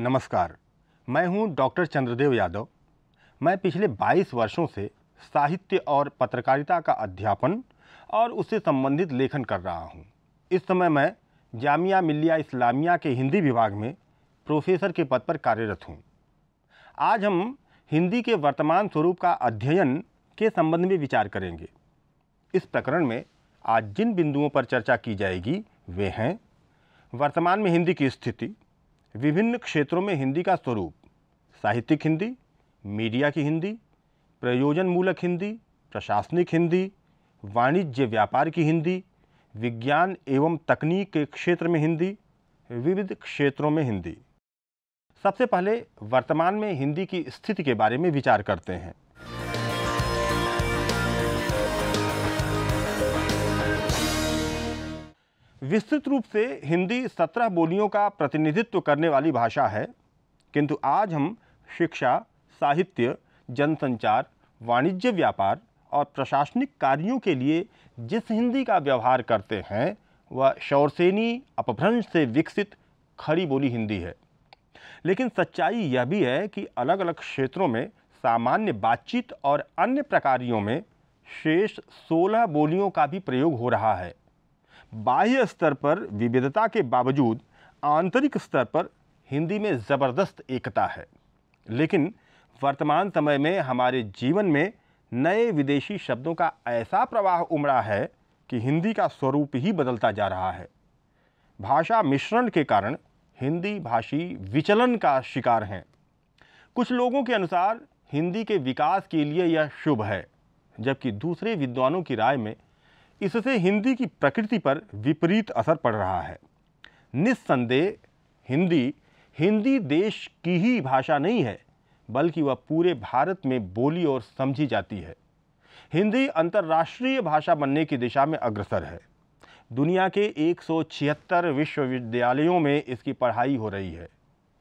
नमस्कार मैं हूं डॉक्टर चंद्रदेव यादव मैं पिछले 22 वर्षों से साहित्य और पत्रकारिता का अध्यापन और उससे संबंधित लेखन कर रहा हूं। इस समय मैं जामिया मिलिया इस्लामिया के हिंदी विभाग में प्रोफेसर के पद पर कार्यरत हूं। आज हम हिंदी के वर्तमान स्वरूप का अध्ययन के संबंध में विचार करेंगे इस प्रकरण में आज जिन बिंदुओं पर चर्चा की जाएगी वे हैं वर्तमान में हिंदी की स्थिति विभिन्न क्षेत्रों में हिंदी का स्वरूप साहित्यिक हिंदी मीडिया की हिंदी प्रयोजन मूलक हिंदी प्रशासनिक हिंदी वाणिज्य व्यापार की हिंदी विज्ञान एवं तकनीक के क्षेत्र में हिंदी विविध क्षेत्रों में हिंदी सबसे पहले वर्तमान में हिंदी की स्थिति के बारे में विचार करते हैं विस्तृत रूप से हिंदी सत्रह बोलियों का प्रतिनिधित्व करने वाली भाषा है किंतु आज हम शिक्षा साहित्य जनसंचार वाणिज्य व्यापार और प्रशासनिक कार्यों के लिए जिस हिंदी का व्यवहार करते हैं वह शौरसेनी अपभ्रंश से विकसित खड़ी बोली हिंदी है लेकिन सच्चाई यह भी है कि अलग अलग क्षेत्रों में सामान्य बातचीत और अन्य प्रकारियों में शेष 16 बोलियों का भी प्रयोग हो रहा है बाह्य स्तर पर विविधता के बावजूद आंतरिक स्तर पर हिंदी में ज़बरदस्त एकता है लेकिन वर्तमान समय में हमारे जीवन में नए विदेशी शब्दों का ऐसा प्रवाह उमड़ा है कि हिंदी का स्वरूप ही बदलता जा रहा है भाषा मिश्रण के कारण हिंदी भाषी विचलन का शिकार हैं कुछ लोगों के अनुसार हिंदी के विकास के लिए यह शुभ है जबकि दूसरे विद्वानों की राय में इससे हिंदी की प्रकृति पर विपरीत असर पड़ रहा है निस्संदेह हिंदी हिंदी देश की ही भाषा नहीं है बल्कि वह पूरे भारत में बोली और समझी जाती है हिंदी अंतर्राष्ट्रीय भाषा बनने की दिशा में अग्रसर है दुनिया के 176 विश्वविद्यालयों में इसकी पढ़ाई हो रही है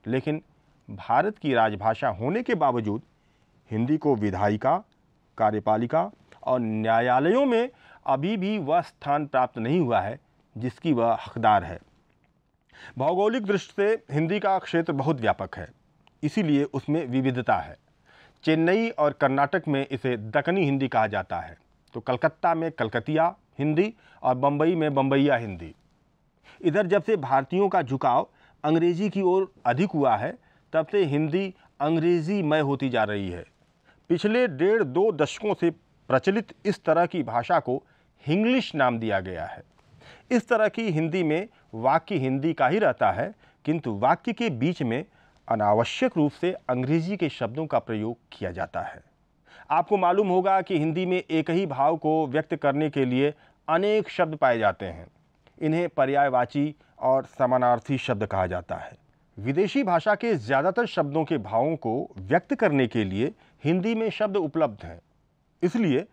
लेकिन भारत की राजभाषा होने के बावजूद हिंदी को विधायिका कार्यपालिका और न्यायालयों में अभी भी वह स्थान प्राप्त नहीं हुआ है जिसकी वह हकदार है भौगोलिक दृष्टि से हिंदी का क्षेत्र बहुत व्यापक है इसीलिए उसमें विविधता है चेन्नई और कर्नाटक में इसे दक्कनी हिंदी कहा जाता है तो कलकत्ता में कलकतिया हिंदी और बम्बई में बम्बैया हिंदी इधर जब से भारतीयों का झुकाव अंग्रेजी की ओर अधिक हुआ है तब से हिंदी अंग्रेजीमय होती जा रही है पिछले डेढ़ दो दशकों से प्रचलित इस तरह की भाषा को हिंग्लिश नाम दिया गया है इस तरह की हिंदी में वाक्य हिंदी का ही रहता है किंतु वाक्य के बीच में अनावश्यक रूप से अंग्रेजी के शब्दों का प्रयोग किया जाता है आपको मालूम होगा कि हिंदी में एक ही भाव को व्यक्त करने के लिए अनेक शब्द पाए जाते हैं इन्हें पर्यायवाची और समानार्थी शब्द कहा जाता है विदेशी भाषा के ज़्यादातर शब्दों के भावों को व्यक्त करने के लिए हिंदी में शब्द उपलब्ध हैं इसलिए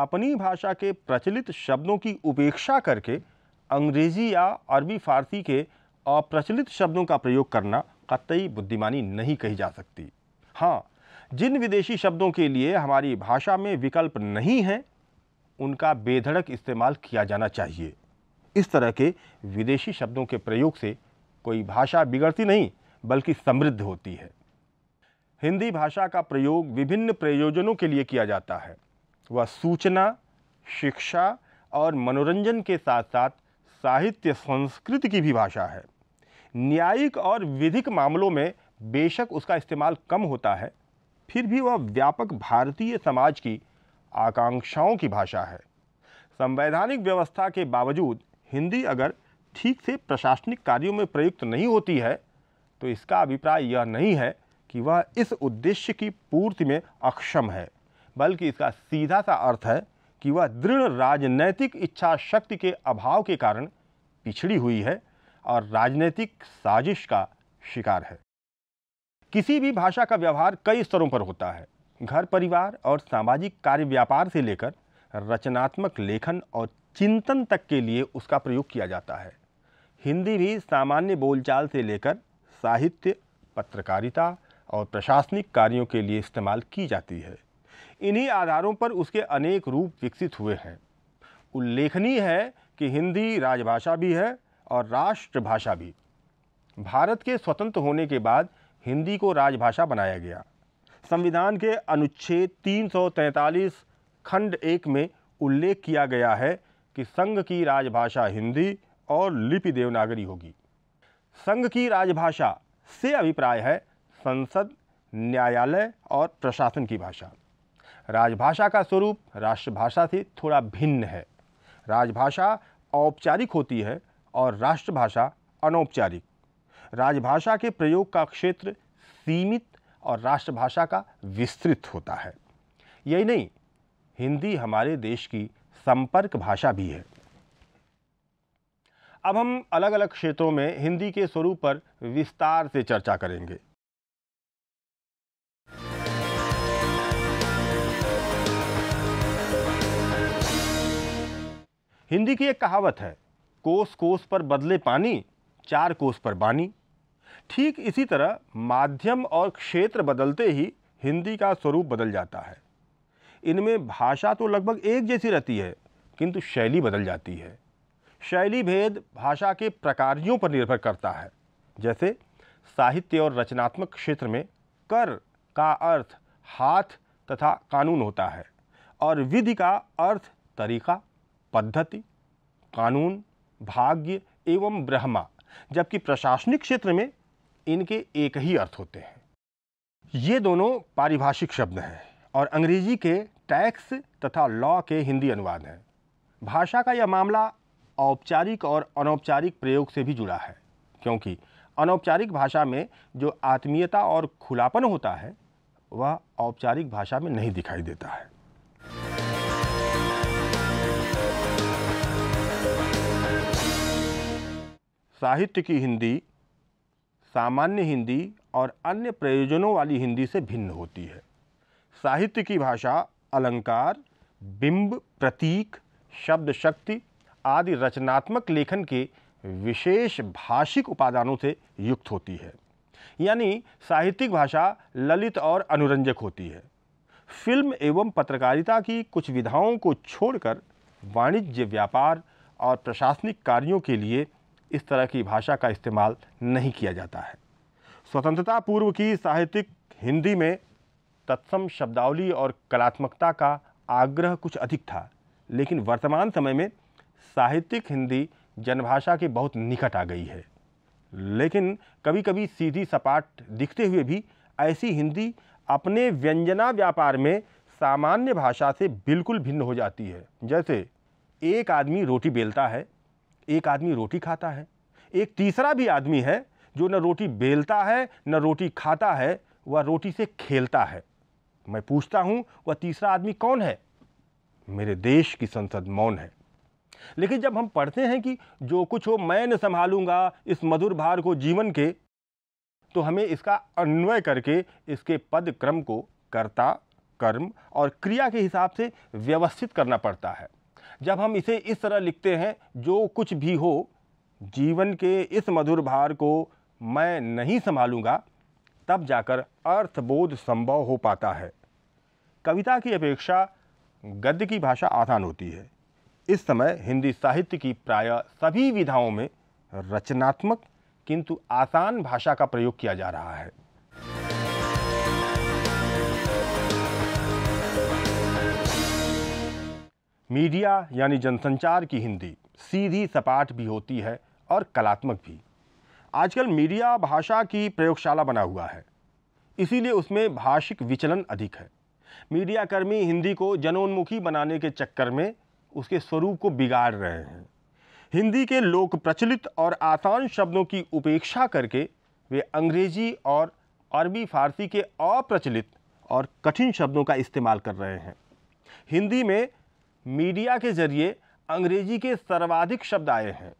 अपनी भाषा के प्रचलित शब्दों की उपेक्षा करके अंग्रेज़ी या अरबी फारसी के अप्रचलित शब्दों का प्रयोग करना कतई बुद्धिमानी नहीं कही जा सकती हाँ जिन विदेशी शब्दों के लिए हमारी भाषा में विकल्प नहीं हैं उनका बेधड़क इस्तेमाल किया जाना चाहिए इस तरह के विदेशी शब्दों के प्रयोग से कोई भाषा बिगड़ती नहीं बल्कि समृद्ध होती है हिंदी भाषा का प्रयोग विभिन्न प्रयोजनों के लिए किया जाता है वह सूचना शिक्षा और मनोरंजन के साथ साथ साहित्य संस्कृति की भी भाषा है न्यायिक और विधिक मामलों में बेशक उसका इस्तेमाल कम होता है फिर भी वह व्यापक भारतीय समाज की आकांक्षाओं की भाषा है संवैधानिक व्यवस्था के बावजूद हिंदी अगर ठीक से प्रशासनिक कार्यों में प्रयुक्त नहीं होती है तो इसका अभिप्राय यह नहीं है कि वह इस उद्देश्य की पूर्ति में अक्षम है बल्कि इसका सीधा सा अर्थ है कि वह दृढ़ राजनैतिक इच्छा शक्ति के अभाव के कारण पिछड़ी हुई है और राजनीतिक साजिश का शिकार है किसी भी भाषा का व्यवहार कई स्तरों पर होता है घर परिवार और सामाजिक कार्य व्यापार से लेकर रचनात्मक लेखन और चिंतन तक के लिए उसका प्रयोग किया जाता है हिंदी भी सामान्य बोलचाल से लेकर साहित्य पत्रकारिता और प्रशासनिक कार्यों के लिए इस्तेमाल की जाती है इन्हीं आधारों पर उसके अनेक रूप विकसित हुए हैं उल्लेखनीय है कि हिंदी राजभाषा भी है और राष्ट्रभाषा भी भारत के स्वतंत्र होने के बाद हिंदी को राजभाषा बनाया गया संविधान के अनुच्छेद 343 खंड एक में उल्लेख किया गया है कि संघ की राजभाषा हिंदी और लिपि देवनागरी होगी संघ की राजभाषा से अभिप्राय है संसद न्यायालय और प्रशासन की भाषा राजभाषा का स्वरूप राष्ट्रभाषा से थोड़ा भिन्न है राजभाषा औपचारिक होती है और राष्ट्रभाषा अनौपचारिक राजभाषा के प्रयोग का क्षेत्र सीमित और राष्ट्रभाषा का विस्तृत होता है यही नहीं हिंदी हमारे देश की संपर्क भाषा भी है अब हम अलग अलग क्षेत्रों में हिंदी के स्वरूप पर विस्तार से चर्चा करेंगे हिंदी की एक कहावत है कोस कोस पर बदले पानी चार कोस पर बानी ठीक इसी तरह माध्यम और क्षेत्र बदलते ही हिंदी का स्वरूप बदल जाता है इनमें भाषा तो लगभग एक जैसी रहती है किंतु शैली बदल जाती है शैली भेद भाषा के प्रकारियों पर निर्भर करता है जैसे साहित्य और रचनात्मक क्षेत्र में कर का अर्थ हाथ तथा कानून होता है और विधि का अर्थ तरीका पद्धति कानून भाग्य एवं ब्रह्मा जबकि प्रशासनिक क्षेत्र में इनके एक ही अर्थ होते हैं ये दोनों पारिभाषिक शब्द हैं और अंग्रेजी के टैक्स तथा लॉ के हिंदी अनुवाद हैं भाषा का यह मामला औपचारिक और अनौपचारिक प्रयोग से भी जुड़ा है क्योंकि अनौपचारिक भाषा में जो आत्मीयता और खुलापन होता है वह औपचारिक भाषा में नहीं दिखाई देता है साहित्य की हिंदी सामान्य हिंदी और अन्य प्रयोजनों वाली हिंदी से भिन्न होती है साहित्य की भाषा अलंकार बिंब प्रतीक शब्द शक्ति आदि रचनात्मक लेखन के विशेष भाषिक उपादानों से युक्त होती है यानी साहित्यिक भाषा ललित और अनुरंजक होती है फिल्म एवं पत्रकारिता की कुछ विधाओं को छोड़कर वाणिज्य व्यापार और प्रशासनिक कार्यों के लिए इस तरह की भाषा का इस्तेमाल नहीं किया जाता है स्वतंत्रता पूर्व की साहित्यिक हिंदी में तत्सम शब्दावली और कलात्मकता का आग्रह कुछ अधिक था लेकिन वर्तमान समय में साहित्यिक हिंदी जनभाषा के बहुत निकट आ गई है लेकिन कभी कभी सीधी सपाट दिखते हुए भी ऐसी हिंदी अपने व्यंजना व्यापार में सामान्य भाषा से बिल्कुल भिन्न हो जाती है जैसे एक आदमी रोटी बेलता है एक आदमी रोटी खाता है एक तीसरा भी आदमी है जो न रोटी बेलता है न रोटी खाता है वह रोटी से खेलता है मैं पूछता हूँ वह तीसरा आदमी कौन है मेरे देश की संसद मौन है लेकिन जब हम पढ़ते हैं कि जो कुछ हो मैं न संभालूंगा इस मधुर भार को जीवन के तो हमें इसका अन्वय करके इसके पद क्रम को कर्ता कर्म और क्रिया के हिसाब से व्यवस्थित करना पड़ता है जब हम इसे इस तरह लिखते हैं जो कुछ भी हो जीवन के इस मधुर भार को मैं नहीं संभालूंगा तब जाकर अर्थबोध संभव हो पाता है कविता की अपेक्षा गद्य की भाषा आसान होती है इस समय हिंदी साहित्य की प्राय सभी विधाओं में रचनात्मक किंतु आसान भाषा का प्रयोग किया जा रहा है मीडिया यानी जनसंचार की हिंदी सीधी सपाट भी होती है और कलात्मक भी आजकल मीडिया भाषा की प्रयोगशाला बना हुआ है इसीलिए उसमें भाषिक विचलन अधिक है मीडियाकर्मी हिंदी को जनोन्मुखी बनाने के चक्कर में उसके स्वरूप को बिगाड़ रहे हैं हिंदी के लोक प्रचलित और आसान शब्दों की उपेक्षा करके वे अंग्रेजी और अरबी फारसी के अप्रचलित और कठिन शब्दों का इस्तेमाल कर रहे हैं हिंदी में मीडिया के जरिए अंग्रेजी के सर्वाधिक शब्द आए हैं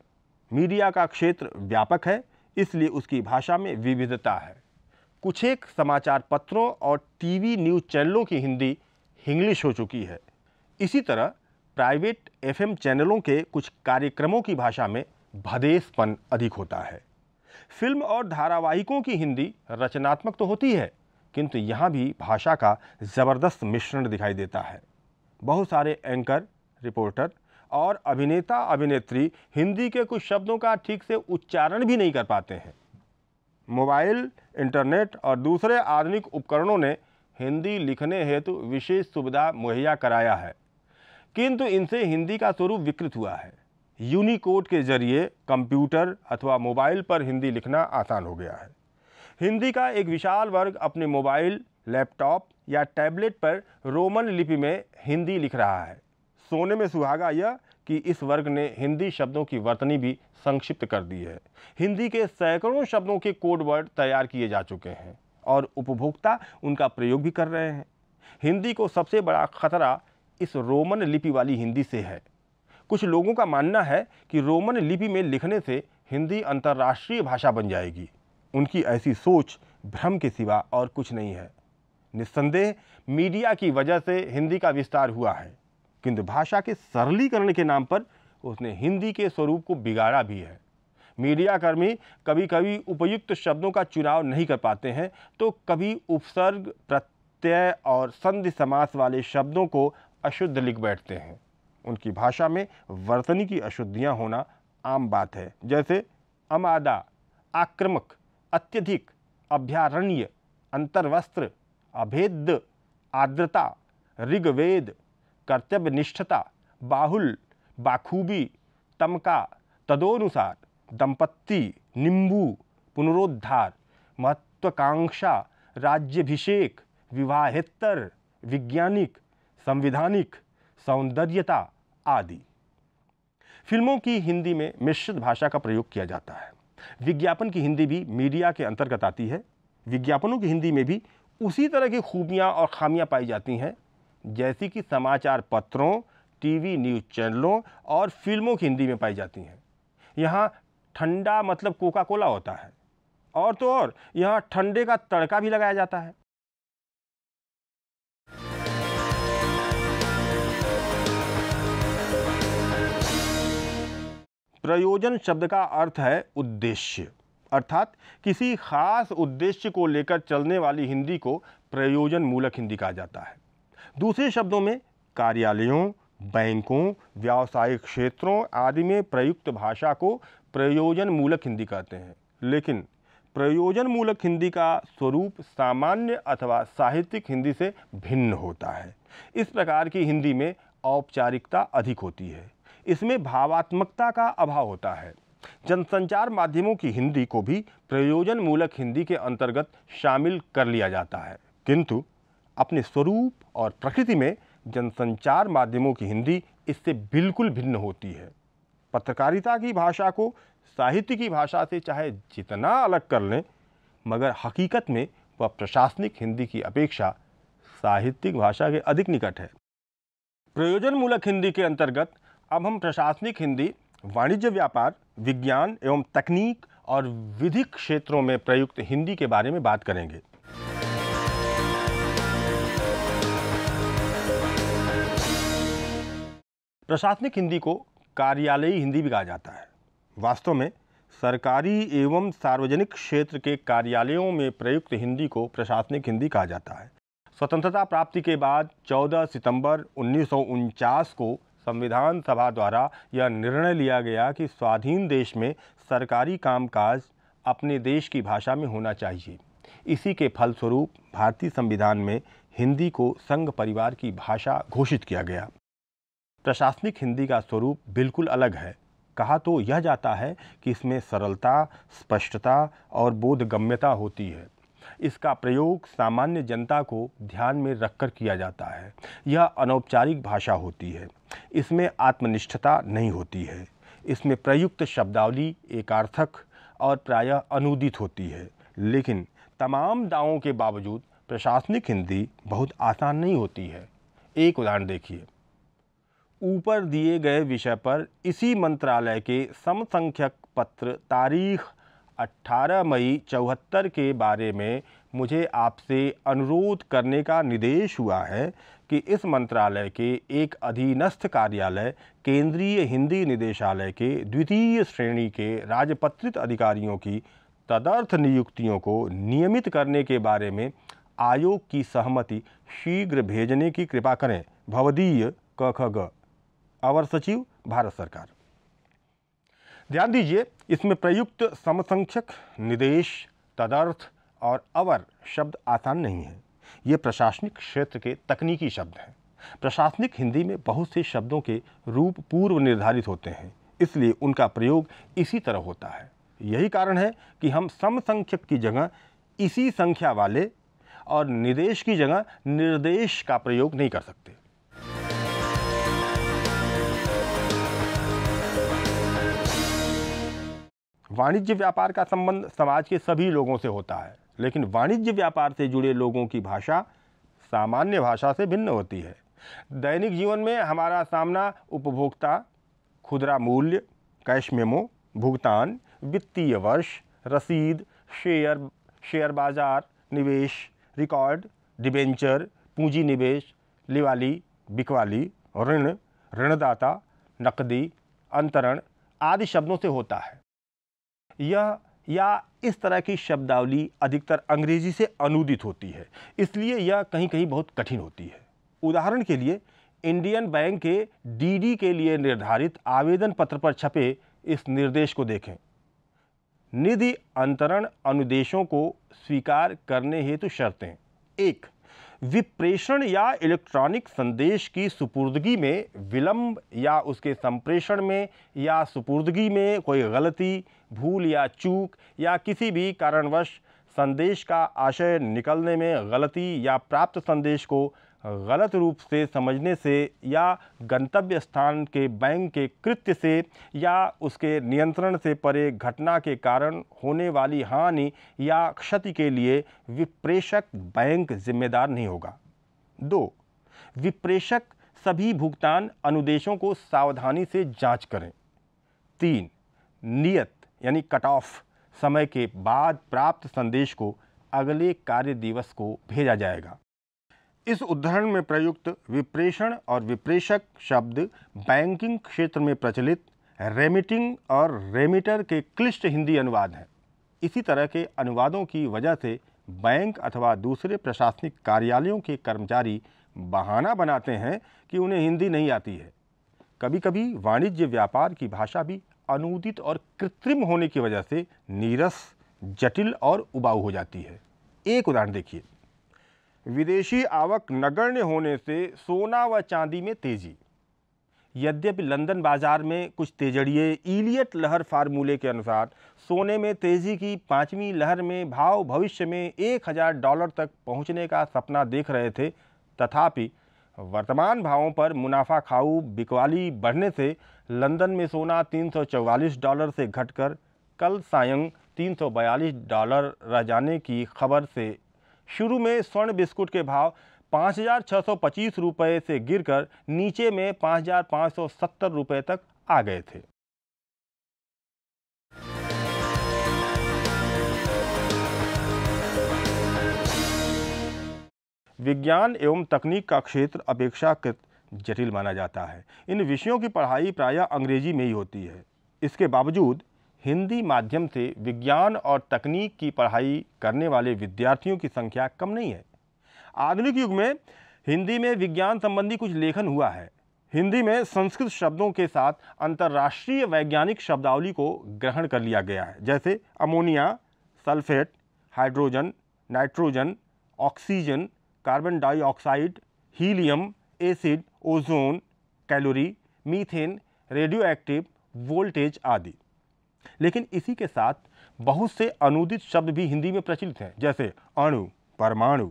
मीडिया का क्षेत्र व्यापक है इसलिए उसकी भाषा में विविधता है कुछ एक समाचार पत्रों और टीवी न्यूज़ चैनलों की हिंदी हिंग्लिश हो चुकी है इसी तरह प्राइवेट एफएम चैनलों के कुछ कार्यक्रमों की भाषा में भदेसपन अधिक होता है फिल्म और धारावाहिकों की हिंदी रचनात्मक तो होती है किंतु यहाँ भी भाषा का ज़बरदस्त मिश्रण दिखाई देता है बहुत सारे एंकर रिपोर्टर और अभिनेता अभिनेत्री हिंदी के कुछ शब्दों का ठीक से उच्चारण भी नहीं कर पाते हैं मोबाइल इंटरनेट और दूसरे आधुनिक उपकरणों ने हिंदी लिखने हेतु विशेष सुविधा मुहैया कराया है किंतु इनसे हिंदी का स्वरूप विकृत हुआ है यूनिकोड के जरिए कंप्यूटर अथवा मोबाइल पर हिंदी लिखना आसान हो गया है हिंदी का एक विशाल वर्ग अपने मोबाइल लैपटॉप या टैबलेट पर रोमन लिपि में हिंदी लिख रहा है सोने में सुहागा यह कि इस वर्ग ने हिंदी शब्दों की वर्तनी भी संक्षिप्त कर दी है हिंदी के सैकड़ों शब्दों के कोड वर्ड तैयार किए जा चुके हैं और उपभोक्ता उनका प्रयोग भी कर रहे हैं हिंदी को सबसे बड़ा खतरा इस रोमन लिपि वाली हिंदी से है कुछ लोगों का मानना है कि रोमन लिपि में लिखने से हिंदी अंतर्राष्ट्रीय भाषा बन जाएगी उनकी ऐसी सोच भ्रम के सिवा और कुछ नहीं है निस्संदेह मीडिया की वजह से हिंदी का विस्तार हुआ है किंतु भाषा के सरलीकरण के नाम पर उसने हिंदी के स्वरूप को बिगाड़ा भी है मीडियाकर्मी कभी कभी उपयुक्त शब्दों का चुनाव नहीं कर पाते हैं तो कभी उपसर्ग प्रत्यय और संधि समास वाले शब्दों को अशुद्ध लिख बैठते हैं उनकी भाषा में वर्तनी की अशुद्धियां होना आम बात है जैसे अमादा आक्रमक अत्यधिक अभ्यारण्य अंतर्वस्त्र अभेद आर्द्रता ऋग्वेद कर्तव्यनिष्ठता बाहुल बाखूबी तमका तदोनुसार दंपत्ति निम्बू पुनरोद्धार महत्वाकांक्षा राज्यभिषेक विवाहेतर विज्ञानिक संविधानिक सौंदर्यता आदि फिल्मों की हिंदी में मिश्रित भाषा का प्रयोग किया जाता है विज्ञापन की हिंदी भी मीडिया के अंतर्गत आती है विज्ञापनों की हिंदी में भी उसी तरह की खूबियाँ और खामियाँ पाई जाती हैं जैसी कि समाचार पत्रों टीवी न्यूज़ चैनलों और फिल्मों की हिंदी में पाई जाती हैं यहाँ ठंडा मतलब कोका कोला होता है और तो और यहाँ ठंडे का तड़का भी लगाया जाता है प्रयोजन शब्द का अर्थ है उद्देश्य अर्थात किसी खास उद्देश्य को लेकर चलने वाली हिंदी को प्रयोजन मूलक हिंदी कहा जाता है दूसरे शब्दों में कार्यालयों बैंकों व्यावसायिक क्षेत्रों आदि में प्रयुक्त भाषा को प्रयोजन मूलक हिंदी कहते हैं लेकिन प्रयोजन मूलक हिंदी का स्वरूप सामान्य अथवा साहित्यिक हिंदी से भिन्न होता है इस प्रकार की हिंदी में औपचारिकता अधिक होती है इसमें भावात्मकता का अभाव होता है जनसंचार माध्यमों की हिंदी को भी प्रयोजन मूलक हिंदी के अंतर्गत शामिल कर लिया जाता है किंतु अपने स्वरूप और प्रकृति में जनसंचार माध्यमों की हिंदी इससे बिल्कुल भिन्न होती है पत्रकारिता की भाषा को साहित्य की भाषा से चाहे जितना अलग कर लें मगर हकीकत में वह प्रशासनिक हिंदी की अपेक्षा साहित्यिक भाषा के अधिक निकट है प्रयोजनमूलक हिंदी के अंतर्गत अब हम प्रशासनिक हिंदी वाणिज्य व्यापार विज्ञान एवं तकनीक और विधिक क्षेत्रों में प्रयुक्त हिंदी के बारे में बात करेंगे प्रशासनिक हिंदी को कार्यालयी हिंदी भी कहा जाता है वास्तव में सरकारी एवं सार्वजनिक क्षेत्र के कार्यालयों में प्रयुक्त हिंदी को प्रशासनिक हिंदी कहा जाता है स्वतंत्रता प्राप्ति के बाद 14 सितंबर उन्नीस को संविधान सभा द्वारा यह निर्णय लिया गया कि स्वाधीन देश में सरकारी कामकाज अपने देश की भाषा में होना चाहिए इसी के फलस्वरूप भारतीय संविधान में हिंदी को संघ परिवार की भाषा घोषित किया गया प्रशासनिक हिंदी का स्वरूप बिल्कुल अलग है कहा तो यह जाता है कि इसमें सरलता स्पष्टता और बोधगम्यता होती है इसका प्रयोग सामान्य जनता को ध्यान में रखकर किया जाता है यह अनौपचारिक भाषा होती है इसमें आत्मनिष्ठता नहीं होती है इसमें प्रयुक्त शब्दावली एकार्थक और प्रायः अनुदित होती है लेकिन तमाम दावों के बावजूद प्रशासनिक हिंदी बहुत आसान नहीं होती है एक उदाहरण देखिए ऊपर दिए गए विषय पर इसी मंत्रालय के समसंख्यक पत्र तारीख 18 मई चौहत्तर के बारे में मुझे आपसे अनुरोध करने का निर्देश हुआ है कि इस मंत्रालय के एक अधीनस्थ कार्यालय केंद्रीय हिंदी निदेशालय के द्वितीय श्रेणी के राजपत्रित अधिकारियों की तदर्थ नियुक्तियों को नियमित करने के बारे में आयोग की सहमति शीघ्र भेजने की कृपा करें भवदीय ग अवर सचिव भारत सरकार ध्यान दीजिए इसमें प्रयुक्त समसंख्यक निदेश तदर्थ और अवर शब्द आसान नहीं है ये प्रशासनिक क्षेत्र के तकनीकी शब्द हैं प्रशासनिक हिंदी में बहुत से शब्दों के रूप पूर्व निर्धारित होते हैं इसलिए उनका प्रयोग इसी तरह होता है यही कारण है कि हम समसंख्यक की जगह इसी संख्या वाले और निदेश की जगह निर्देश का प्रयोग नहीं कर सकते वाणिज्य व्यापार का संबंध समाज के सभी लोगों से होता है लेकिन वाणिज्य व्यापार से जुड़े लोगों की भाषा सामान्य भाषा से भिन्न होती है दैनिक जीवन में हमारा सामना उपभोक्ता खुदरा मूल्य कैश मेमो भुगतान वित्तीय वर्ष रसीद शेयर शेयर बाजार निवेश रिकॉर्ड डिबेंचर पूंजी निवेश लिवाली बिकवाली ऋण ऋणदाता नकदी अंतरण आदि शब्दों से होता है यह या इस तरह की शब्दावली अधिकतर अंग्रेजी से अनुदित होती है इसलिए यह कहीं कहीं बहुत कठिन होती है उदाहरण के लिए इंडियन बैंक के डीडी के लिए निर्धारित आवेदन पत्र पर छपे इस निर्देश को देखें निधि अंतरण अनुदेशों को स्वीकार करने हेतु शर्तें एक विप्रेषण या इलेक्ट्रॉनिक संदेश की सुपुर्दगी में विलंब या उसके संप्रेषण में या सुपुर्दगी में कोई गलती भूल या चूक या किसी भी कारणवश संदेश का आशय निकलने में गलती या प्राप्त संदेश को गलत रूप से समझने से या गंतव्य स्थान के बैंक के कृत्य से या उसके नियंत्रण से परे घटना के कारण होने वाली हानि या क्षति के लिए विप्रेषक बैंक जिम्मेदार नहीं होगा दो विप्रेषक सभी भुगतान अनुदेशों को सावधानी से जांच करें तीन नियत यानी कट ऑफ समय के बाद प्राप्त संदेश को अगले कार्य दिवस को भेजा जाएगा इस उदाहरण में प्रयुक्त विप्रेषण और विप्रेषक शब्द बैंकिंग क्षेत्र में प्रचलित रेमिटिंग और रेमिटर के क्लिष्ट हिंदी अनुवाद हैं इसी तरह के अनुवादों की वजह से बैंक अथवा दूसरे प्रशासनिक कार्यालयों के कर्मचारी बहाना बनाते हैं कि उन्हें हिंदी नहीं आती है कभी कभी वाणिज्य व्यापार की भाषा भी अनूदित और कृत्रिम होने की वजह से नीरस जटिल और उबाऊ हो जाती है एक उदाहरण देखिए विदेशी आवक नगण्य होने से सोना व चांदी में तेजी यद्यपि लंदन बाजार में कुछ तेजड़िए ईलियट लहर फार्मूले के अनुसार सोने में तेज़ी की पाँचवीं लहर में भाव भविष्य में एक हज़ार डॉलर तक पहुंचने का सपना देख रहे थे तथापि वर्तमान भावों पर मुनाफा खाऊ बिकवाली बढ़ने से लंदन में सोना 344 डॉलर से घटकर कल सायं 342 डॉलर रह जाने की खबर से शुरू में स्वर्ण बिस्कुट के भाव पाँच हज़ार सौ से गिरकर नीचे में पाँच हज़ार सौ सत्तर तक आ गए थे विज्ञान एवं तकनीक का क्षेत्र अपेक्षाकृत जटिल माना जाता है इन विषयों की पढ़ाई प्रायः अंग्रेजी में ही होती है इसके बावजूद हिंदी माध्यम से विज्ञान और तकनीक की पढ़ाई करने वाले विद्यार्थियों की संख्या कम नहीं है आधुनिक युग में हिंदी में विज्ञान संबंधी कुछ लेखन हुआ है हिंदी में संस्कृत शब्दों के साथ अंतर्राष्ट्रीय वैज्ञानिक शब्दावली को ग्रहण कर लिया गया है जैसे ammonia sulphate hydrogen nitrogen oxygen carbon dioxide helium acid ozone calorie methane radioactive voltage आदि लेकिन इसी के साथ बहुत से अनुदित शब्द भी हिंदी में प्रचलित हैं जैसे अणु परमाणु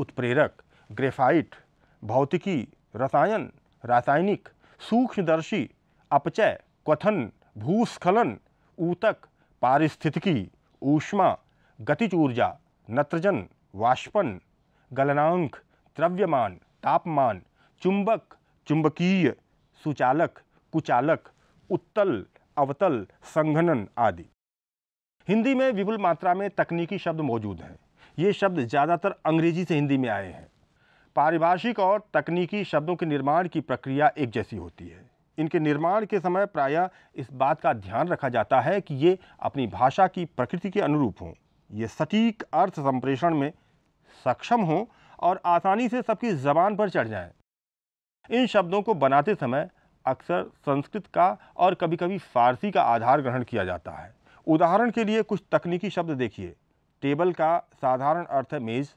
उत्प्रेरक ग्रेफाइट भौतिकी रसायन रासायनिक सूक्ष्मदर्शी अपचय क्वथन भूस्खलन ऊतक पारिस्थितिकी ऊष्मा गतिज ऊर्जा नत्रजन वाष्पन गलनांक द्रव्यमान तापमान चुंबक चुंबकीय सुचालक कुचालक उत्तल अवतल संघनन आदि हिंदी में विपुल मात्रा में तकनीकी शब्द मौजूद हैं ये शब्द ज़्यादातर अंग्रेजी से हिंदी में आए हैं पारिभाषिक और तकनीकी शब्दों के निर्माण की प्रक्रिया एक जैसी होती है इनके निर्माण के समय प्रायः इस बात का ध्यान रखा जाता है कि ये अपनी भाषा की प्रकृति के अनुरूप हों ये सटीक अर्थ संप्रेषण में सक्षम हों और आसानी से सबकी जबान पर चढ़ जाएं। इन शब्दों को बनाते समय अक्सर संस्कृत का और कभी कभी फारसी का आधार ग्रहण किया जाता है उदाहरण के लिए कुछ तकनीकी शब्द देखिए टेबल का साधारण अर्थ है मेज़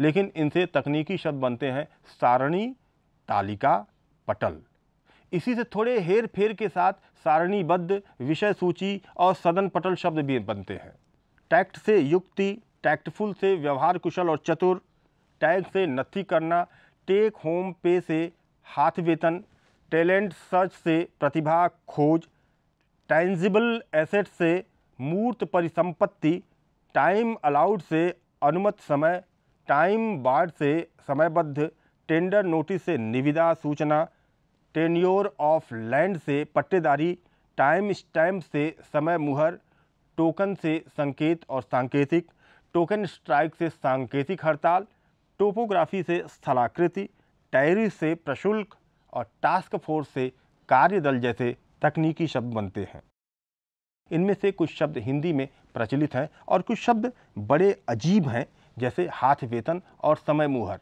लेकिन इनसे तकनीकी शब्द बनते हैं सारणी तालिका पटल इसी से थोड़े हेर फेर के साथ सारणीबद्ध विषय सूची और सदन पटल शब्द भी बनते हैं टैक्ट से युक्ति टैक्टफुल से व्यवहार कुशल और चतुर टैग से नथी करना टेक होम पे से हाथ वेतन टैलेंट सर्च से प्रतिभा खोज टैंजिबल एसेट से मूर्त परिसंपत्ति टाइम अलाउड से अनुमत समय टाइम बाढ़ से समयबद्ध टेंडर नोटिस से निविदा सूचना टेन्योर ऑफ लैंड से पट्टेदारी टाइम स्टैम्प से समय मुहर टोकन से संकेत और सांकेतिक टोकन स्ट्राइक से सांकेतिक हड़ताल टोपोग्राफी से स्थलाकृति टैरिफ से प्रशुल्क और टास्क फोर्स से कार्यदल जैसे तकनीकी शब्द बनते हैं इनमें से कुछ शब्द हिंदी में प्रचलित हैं और कुछ शब्द बड़े अजीब हैं जैसे हाथ वेतन और समय मुहर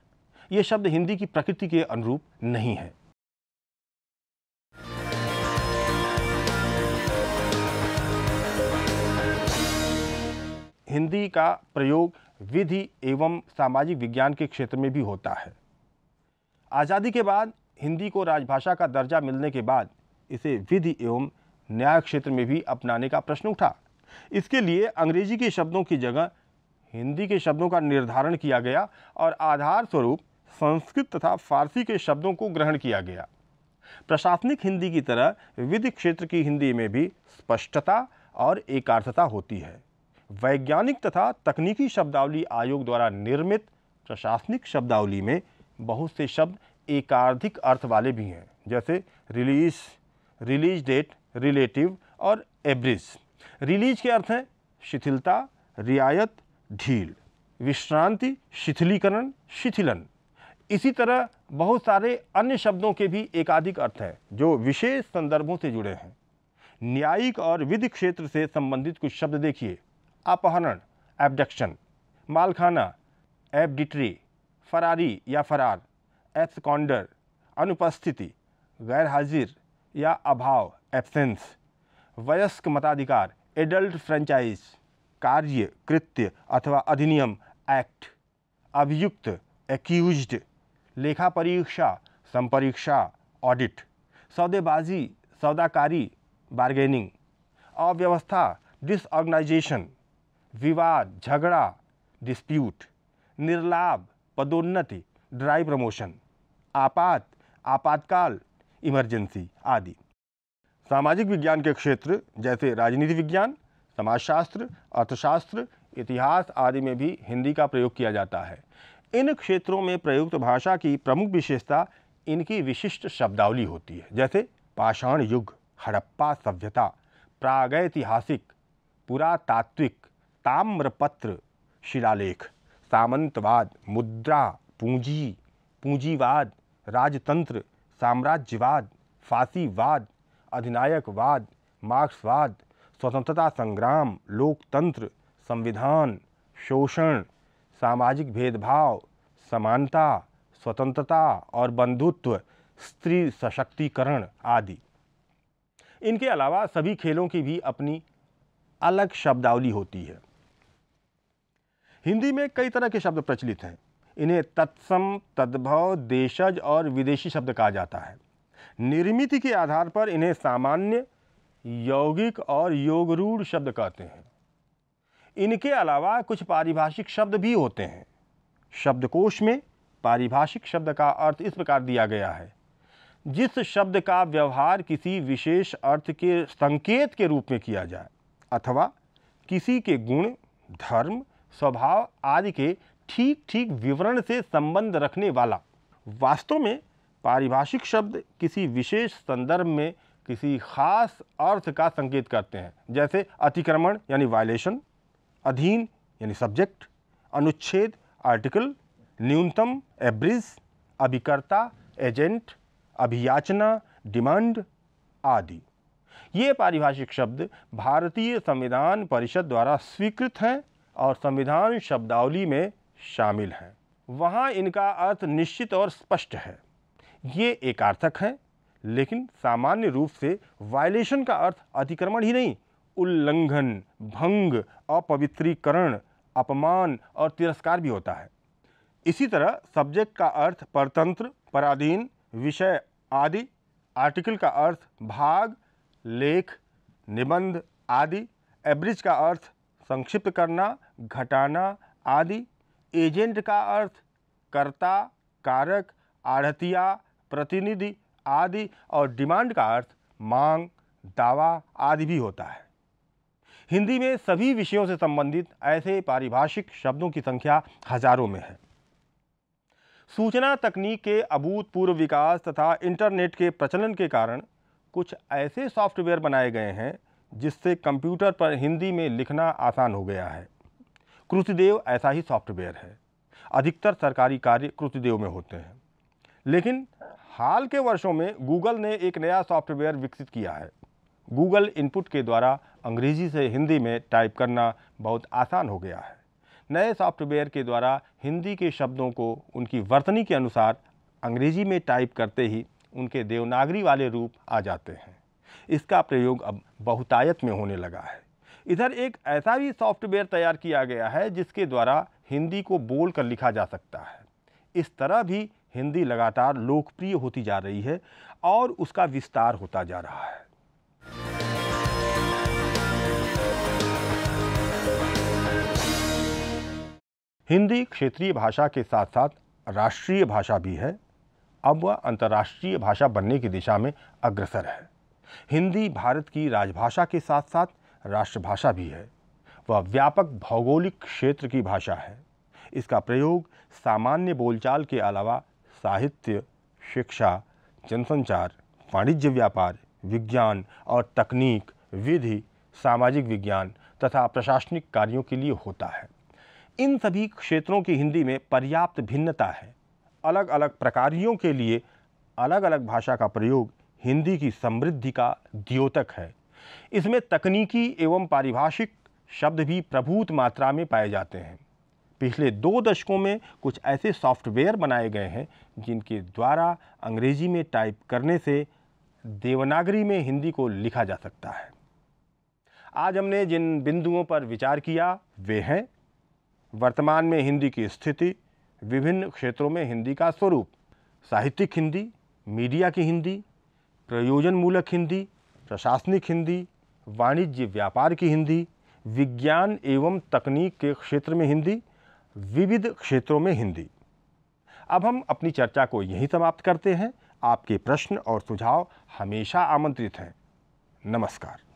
ये शब्द हिंदी की प्रकृति के अनुरूप नहीं है हिंदी का प्रयोग विधि एवं सामाजिक विज्ञान के क्षेत्र में भी होता है आज़ादी के बाद हिंदी को राजभाषा का दर्जा मिलने के बाद इसे विधि एवं न्याय क्षेत्र में भी अपनाने का प्रश्न उठा इसके लिए अंग्रेजी के शब्दों की जगह हिंदी के शब्दों का निर्धारण किया गया और आधार स्वरूप संस्कृत तथा फारसी के शब्दों को ग्रहण किया गया प्रशासनिक हिंदी की तरह विधि क्षेत्र की हिंदी में भी स्पष्टता और एकार्थता होती है वैज्ञानिक तथा तकनीकी शब्दावली आयोग द्वारा निर्मित प्रशासनिक शब्दावली में बहुत से शब्द एकाधिक अर्थ वाले भी हैं जैसे रिलीज रिलीज डेट रिलेटिव और एवरेज रिलीज के अर्थ हैं शिथिलता रियायत ढील विश्रांति शिथिलीकरण शिथिलन इसी तरह बहुत सारे अन्य शब्दों के भी एकाधिक अर्थ हैं जो विशेष संदर्भों से जुड़े हैं न्यायिक और विधि क्षेत्र से संबंधित कुछ शब्द देखिए अपहरण एबडक्शन मालखाना एबडिट्री फरारी या फरार एब्सकॉन्डर अनुपस्थिति गैर हाजिर या अभाव एब्सेंस वयस्क मताधिकार एडल्ट फ्रेंचाइज कार्य कृत्य अथवा अधिनियम एक्ट अभियुक्त एक्यूज लेखा परीक्षा संपरीक्षा ऑडिट सौदेबाजी सौदाकारी बार्गेनिंग अव्यवस्था डिसऑर्गेनाइजेशन विवाद झगड़ा डिस्प्यूट निर्लाभ पदोन्नति ड्राई प्रमोशन आपात आपातकाल इमरजेंसी आदि सामाजिक विज्ञान के क्षेत्र जैसे राजनीति विज्ञान समाजशास्त्र अर्थशास्त्र इतिहास आदि में भी हिंदी का प्रयोग किया जाता है इन क्षेत्रों में प्रयुक्त भाषा की प्रमुख विशेषता इनकी विशिष्ट शब्दावली होती है जैसे पाषाण युग हड़प्पा सभ्यता प्रागैतिहासिक पुरातात्विक ताम्रपत्र शिलालेख सामंतवाद मुद्रा पूंजी पूंजीवाद राजतंत्र साम्राज्यवाद फांसीवाद अधिनायकवाद मार्क्सवाद स्वतंत्रता संग्राम लोकतंत्र संविधान शोषण सामाजिक भेदभाव समानता स्वतंत्रता और बंधुत्व स्त्री सशक्तिकरण आदि इनके अलावा सभी खेलों की भी अपनी अलग शब्दावली होती है हिंदी में कई तरह के शब्द प्रचलित हैं इन्हें तत्सम तद्भव देशज और विदेशी शब्द कहा जाता है निर्मिति के आधार पर इन्हें सामान्य यौगिक और योगरूढ़ शब्द कहते हैं इनके अलावा कुछ पारिभाषिक शब्द भी होते हैं शब्दकोश में पारिभाषिक शब्द का अर्थ इस प्रकार दिया गया है जिस शब्द का व्यवहार किसी विशेष अर्थ के संकेत के रूप में किया जाए अथवा किसी के गुण धर्म स्वभाव आदि के ठीक ठीक विवरण से संबंध रखने वाला वास्तव में पारिभाषिक शब्द किसी विशेष संदर्भ में किसी खास अर्थ का संकेत करते हैं जैसे अतिक्रमण यानी वायलेशन अधीन यानी सब्जेक्ट अनुच्छेद आर्टिकल न्यूनतम एब्रिज अभिकर्ता एजेंट अभियाचना डिमांड आदि ये पारिभाषिक शब्द भारतीय संविधान परिषद द्वारा स्वीकृत हैं और संविधान शब्दावली में शामिल हैं वहाँ इनका अर्थ निश्चित और स्पष्ट है ये एकार्थक हैं लेकिन सामान्य रूप से वायलेशन का अर्थ अतिक्रमण ही नहीं उल्लंघन भंग अपवित्रीकरण अपमान और तिरस्कार भी होता है इसी तरह सब्जेक्ट का अर्थ परतंत्र पराधीन विषय आदि आर्टिकल का अर्थ भाग लेख निबंध आदि एब्रिज का अर्थ संक्षिप्त करना घटाना आदि एजेंट का अर्थ कर्ता कारक आढ़तिया प्रतिनिधि आदि और डिमांड का अर्थ मांग दावा आदि भी होता है हिंदी में सभी विषयों से संबंधित ऐसे पारिभाषिक शब्दों की संख्या हजारों में है सूचना तकनीक के अभूतपूर्व विकास तथा इंटरनेट के प्रचलन के कारण कुछ ऐसे सॉफ्टवेयर बनाए गए हैं जिससे कंप्यूटर पर हिंदी में लिखना आसान हो गया है कृतिदेव ऐसा ही सॉफ्टवेयर है अधिकतर सरकारी कार्य कृतिदेव में होते हैं लेकिन हाल के वर्षों में गूगल ने एक नया सॉफ्टवेयर विकसित किया है गूगल इनपुट के द्वारा अंग्रेजी से हिंदी में टाइप करना बहुत आसान हो गया है नए सॉफ्टवेयर के द्वारा हिंदी के शब्दों को उनकी वर्तनी के अनुसार अंग्रेजी में टाइप करते ही उनके देवनागरी वाले रूप आ जाते हैं इसका प्रयोग अब बहुतायत में होने लगा है इधर एक ऐसा भी सॉफ्टवेयर तैयार किया गया है जिसके द्वारा हिंदी को बोल कर लिखा जा सकता है इस तरह भी हिंदी लगातार लोकप्रिय होती जा रही है और उसका विस्तार होता जा रहा है हिंदी क्षेत्रीय भाषा के साथ साथ राष्ट्रीय भाषा भी है अब वह अंतर्राष्ट्रीय भाषा बनने की दिशा में अग्रसर है हिंदी भारत की राजभाषा के साथ साथ राष्ट्रभाषा भी है वह व्यापक भौगोलिक क्षेत्र की भाषा है इसका प्रयोग सामान्य बोलचाल के अलावा साहित्य शिक्षा जनसंचार वाणिज्य व्यापार विज्ञान और तकनीक विधि सामाजिक विज्ञान तथा प्रशासनिक कार्यों के लिए होता है इन सभी क्षेत्रों की हिंदी में पर्याप्त भिन्नता है अलग अलग प्रकारियों के लिए अलग अलग भाषा का प्रयोग हिंदी की समृद्धि का द्योतक है इसमें तकनीकी एवं पारिभाषिक शब्द भी प्रभूत मात्रा में पाए जाते हैं पिछले दो दशकों में कुछ ऐसे सॉफ्टवेयर बनाए गए हैं जिनके द्वारा अंग्रेजी में टाइप करने से देवनागरी में हिंदी को लिखा जा सकता है आज हमने जिन बिंदुओं पर विचार किया वे हैं वर्तमान में हिंदी की स्थिति विभिन्न क्षेत्रों में हिंदी का स्वरूप साहित्यिक हिंदी मीडिया की हिंदी प्रयोजनमूलक हिंदी प्रशासनिक हिंदी वाणिज्य व्यापार की हिंदी विज्ञान एवं तकनीक के क्षेत्र में हिंदी विविध क्षेत्रों में हिंदी अब हम अपनी चर्चा को यहीं समाप्त करते हैं आपके प्रश्न और सुझाव हमेशा आमंत्रित हैं नमस्कार